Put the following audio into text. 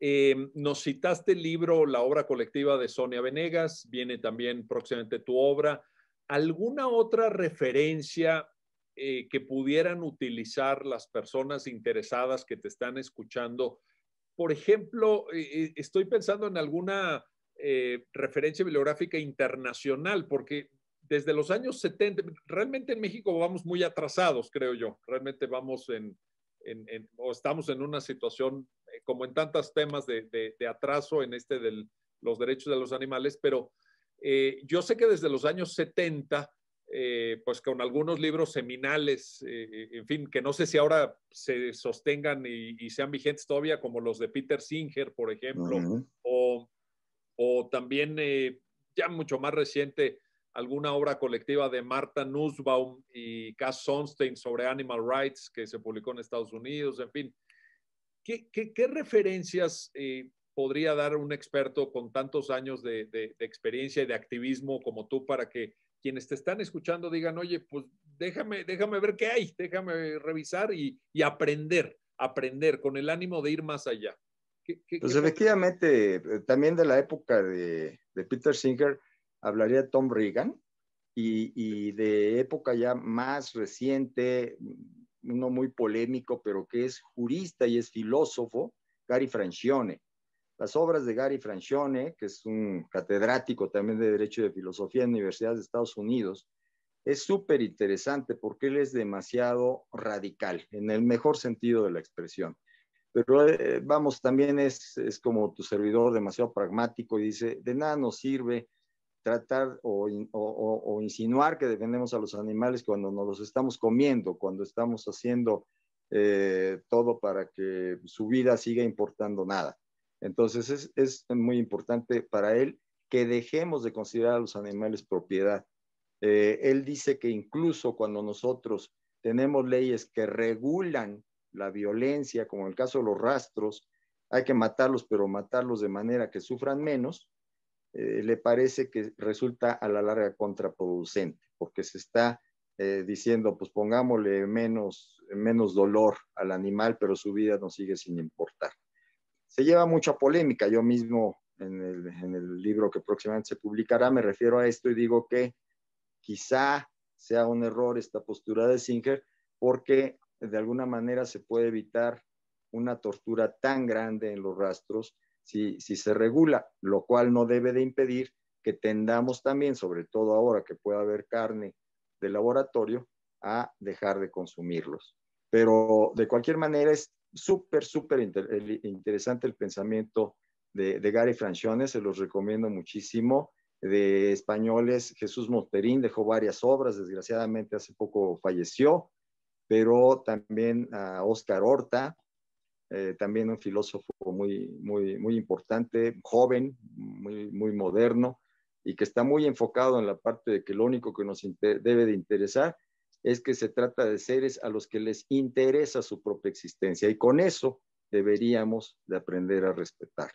Em, nos citaste el libro La obra colectiva de Sonia Venegas, viene también próximamente tu obra. ¿Alguna otra referencia eh, que pudieran utilizar las personas interesadas que te están escuchando? Por ejemplo, eh, eh, estoy pensando en alguna referencia bibliográfica internacional, porque desde los años 70, realmente en México vamos muy atrasados, creo yo, realmente vamos en, o estamos en una situación eh, como en tantos temas de, atraso en este de los derechos de los animales, pero eh, yo sé que desde los años 70, eh, pues con algunos libros seminales, en fin, que no sé si ahora se sostengan y, sean vigentes todavía, como los de Peter Singer, por ejemplo, o, o, también ya mucho más reciente, alguna obra colectiva de Marta Nussbaum y Cass Sonstein sobre animal rights que se publicó en Estados Unidos, en fin. ¿Qué, referencias eh, podría dar un experto con tantos años de, experiencia y de activismo como tú para que quienes te están escuchando digan, oye, pues déjame, déjame ver qué hay, déjame revisar y, aprender, aprender con el ánimo de ir más allá? pues efectivamente, eh, también de la época de, Peter Singer hablaría Tom Reagan y, y de época ya más reciente, uno muy polémico, pero que es jurista y es filósofo, Gary Francione. Las obras de Gary Francione, que es un catedrático también de Derecho y de Filosofía en la Universidad de Estados Unidos, es súper interesante porque él es demasiado radical, en el mejor sentido de la expresión. Pero eh, vamos, también es, es como tu servidor demasiado pragmático y dice, de nada nos sirve tratar o, insinuar que defendemos a los animales cuando nos los estamos comiendo, cuando estamos haciendo eh, todo para que su vida siga importando nada. Entonces es, muy importante para él que dejemos de considerar a los animales propiedad. Eh, él dice que incluso cuando nosotros tenemos leyes que regulan la violencia, como en el caso de los rastros, hay que matarlos, pero matarlos de manera que sufran menos, eh, le parece que resulta a la larga contraproducente, porque se está eh, diciendo, pues pongámosle menos, menos dolor al animal, pero su vida nos sigue sin importar. Se lleva mucha polémica, yo mismo en el, en el libro que próximamente se publicará me refiero a esto y digo que quizá sea un error esta postura de Singer, porque de alguna manera se puede evitar una tortura tan grande en los rastros si, se regula, lo cual no debe de impedir que tendamos también, sobre todo ahora que pueda haber carne de laboratorio, a dejar de consumirlos. Pero de cualquier manera es súper, súper interesante el pensamiento de, Gary Francione, se los recomiendo muchísimo. De españoles, Jesús Monterín dejó varias obras, desgraciadamente hace poco falleció, pero también a Oscar Horta, eh, también un filósofo muy, muy, muy importante, joven, muy, muy moderno, y que está muy enfocado en la parte de que lo único que nos debe de interesar es que se trata de seres a los que les interesa su propia existencia, y con eso deberíamos de aprender a respetar.